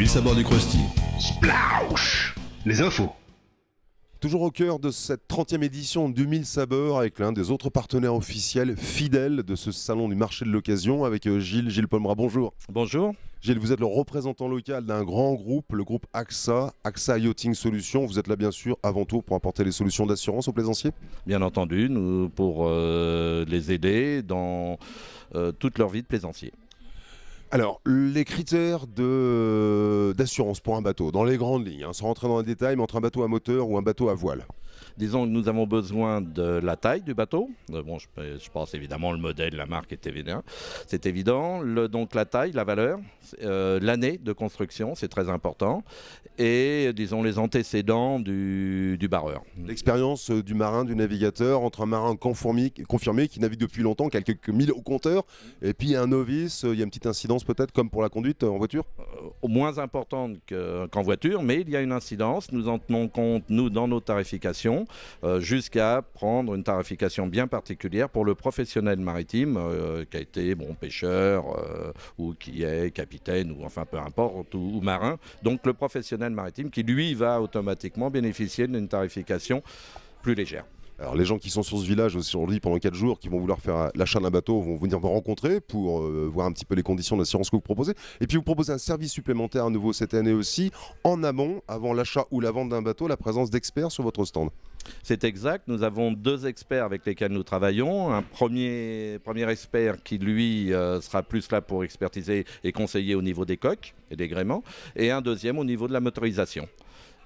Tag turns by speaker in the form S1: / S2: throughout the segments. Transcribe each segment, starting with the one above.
S1: mille sabords du Krusty.
S2: Splash Les infos. Toujours au cœur de cette 30e édition du Mille Sabeurs avec l'un des autres partenaires officiels fidèles de ce salon du marché de l'occasion avec euh, Gilles, Gilles Pomera. Bonjour. Bonjour. Gilles, vous êtes le représentant local d'un grand groupe, le groupe AXA, AXA Yachting Solutions. Vous êtes là bien sûr avant tout pour apporter les solutions d'assurance aux plaisanciers Bien entendu, nous pour euh, les aider dans euh, toute
S1: leur vie de plaisancier.
S2: Alors, les critères euh, d'assurance pour un bateau, dans les grandes lignes, hein, sans rentrer dans les détails, mais entre un bateau à moteur ou un bateau à voile Disons que nous avons besoin de la taille du bateau.
S1: Euh, bon, je, pense évidemment le modèle, la marque est évident. C'est évident. donc la taille, la valeur, euh, l'année de construction, c'est très important.
S2: Et disons les antécédents du, du barreur. L'expérience du marin, du navigateur, entre un marin confirmé, qui navigue depuis longtemps, quelques, quelques milles au compteur, et puis un novice, il y a une petite incident peut-être comme pour la conduite euh, en voiture euh, Moins importante
S1: qu'en voiture, mais il y a une incidence. Nous en tenons compte, nous, dans nos tarifications, euh, jusqu'à prendre une tarification bien particulière pour le professionnel maritime qui a été bon, pêcheur ou qui est capitaine ou enfin peu importe, ou, marin. Donc le professionnel maritime qui, lui, va automatiquement bénéficier d'une tarification plus légère.
S2: Alors les gens qui sont sur ce village aujourd'hui pendant 4 jours, qui vont vouloir faire euh, l'achat d'un bateau, vont venir vous rencontrer pour euh, voir un petit peu les conditions d'assurance que vous proposez. Et puis vous proposez un service supplémentaire à nouveau cette année aussi, en amont, avant l'achat ou la vente d'un bateau, la présence d'experts sur votre stand. C'est exact.
S1: Nous avons deux experts avec lesquels nous travaillons. Un premier, expert qui, lui, euh, sera plus là pour expertiser et conseiller au niveau des coques et des gréements, et un deuxième au niveau de la motorisation.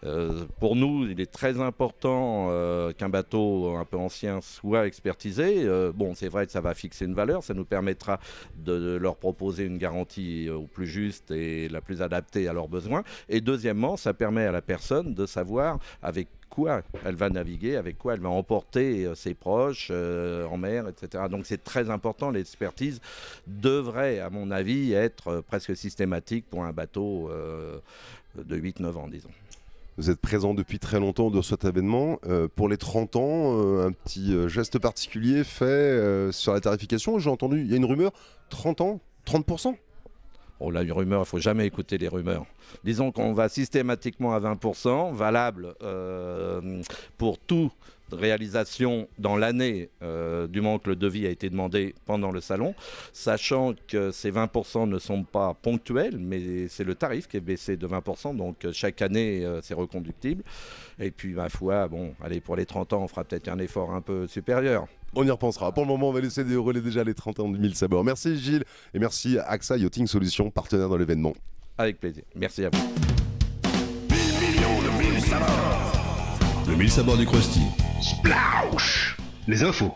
S1: Euh, pour nous, il est très important euh, qu'un bateau un peu ancien soit expertisé. Euh, bon, c'est vrai que ça va fixer une valeur, ça nous permettra de, leur proposer une garantie au plus juste et la plus adaptée à leurs besoins. Et deuxièmement, ça permet à la personne de savoir avec quoi elle va naviguer, avec quoi elle va emporter ses proches en mer, etc. Donc c'est très important. L'expertise devrait, à mon avis, être presque systématique pour un bateau de
S2: 8-9 ans, disons. Vous êtes présent depuis très longtemps de cet événement. Euh, pour les 30 ans, euh, un petit euh, geste particulier fait sur la tarification. J'ai entendu, il y a une rumeur, 30 ans, 30% Oh là, une rumeur, il ne faut jamais écouter les rumeurs. Disons qu'on va
S1: systématiquement à 20%, valable pour tout réalisation dans l'année euh, du manque de le devis a été demandé pendant le salon, sachant que ces 20% ne sont pas ponctuels, mais c'est le tarif qui est baissé de 20%, donc euh, chaque année euh, c'est reconductible. Et puis ma foi, bon, allez, pour les 30 ans, on fera peut-être un
S2: effort un peu supérieur. On y repensera. Pour le moment, on va laisser dérouler déjà les 30 ans de 1000 sabords. Merci Gilles et merci AXA Yachting Solutions, partenaire dans l'événement.
S1: Avec plaisir. Merci à vous.
S2: Il sabor du Crusty.
S1: Splash Les infos.